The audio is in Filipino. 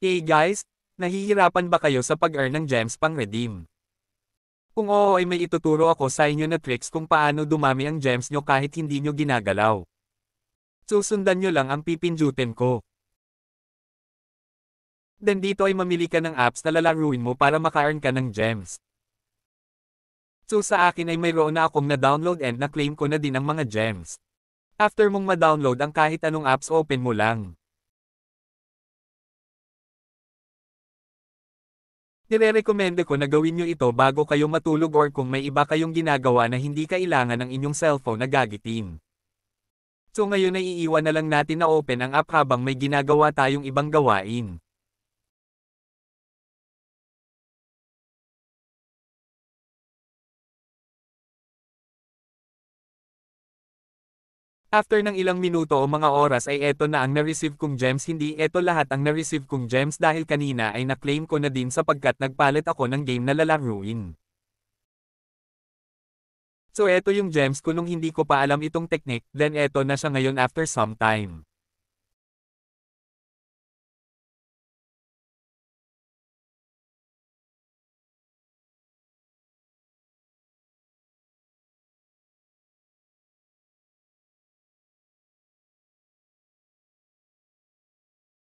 Hey guys, nahihirapan ba kayo sa pag-earn ng gems pang redeem? Kung oo ay may ituturo ako sa inyo na tricks kung paano dumami ang gems nyo kahit hindi nyo ginagalaw. Susundan nyo lang ang pipindutin ko. Then dito ay mamili ka ng apps na lalaruin mo para maka-earn ka ng gems. So sa akin ay mayroon na akong na-download and na-claim ko na din ang mga gems. After mong ma-download ang kahit anong apps open mo lang. Nirerekomende ko na gawin nyo ito bago kayo matulog or kung may iba kayong ginagawa na hindi kailangan ng inyong cellphone na gagitin. So ngayon ay iiwan na lang natin na open ang app habang may ginagawa tayong ibang gawain. After ng ilang minuto o mga oras ay eto na ang na-receive kong gems hindi eto lahat ang na-receive kong gems dahil kanina ay na-claim ko na din sapagkat nagpalit ako ng game na lalaruin. So eto yung gems ko nung hindi ko pa alam itong technique, then eto na siya ngayon after some time.